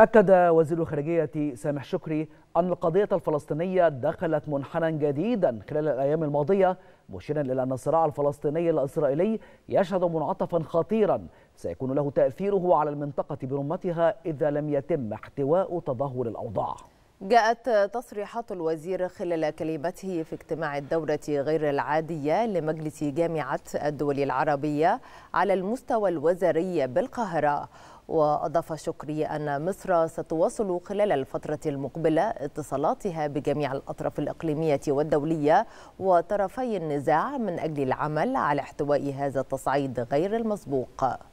أكد وزير الخارجية سامح شكري أن القضية الفلسطينية دخلت منحنى جديدا خلال الأيام الماضية مشيرا إلى أن الصراع الفلسطيني الإسرائيلي يشهد منعطفا خطيرا سيكون له تأثيره على المنطقة برمتها إذا لم يتم احتواء تدهور الأوضاع جاءت تصريحات الوزير خلال كلمته في اجتماع الدورة غير العادية لمجلس جامعة الدول العربية على المستوى الوزاري بالقاهرة وأضاف شكري أن مصر ستواصل خلال الفترة المقبلة اتصالاتها بجميع الأطراف الإقليمية والدولية وطرفي النزاع من أجل العمل على احتواء هذا التصعيد غير المسبوق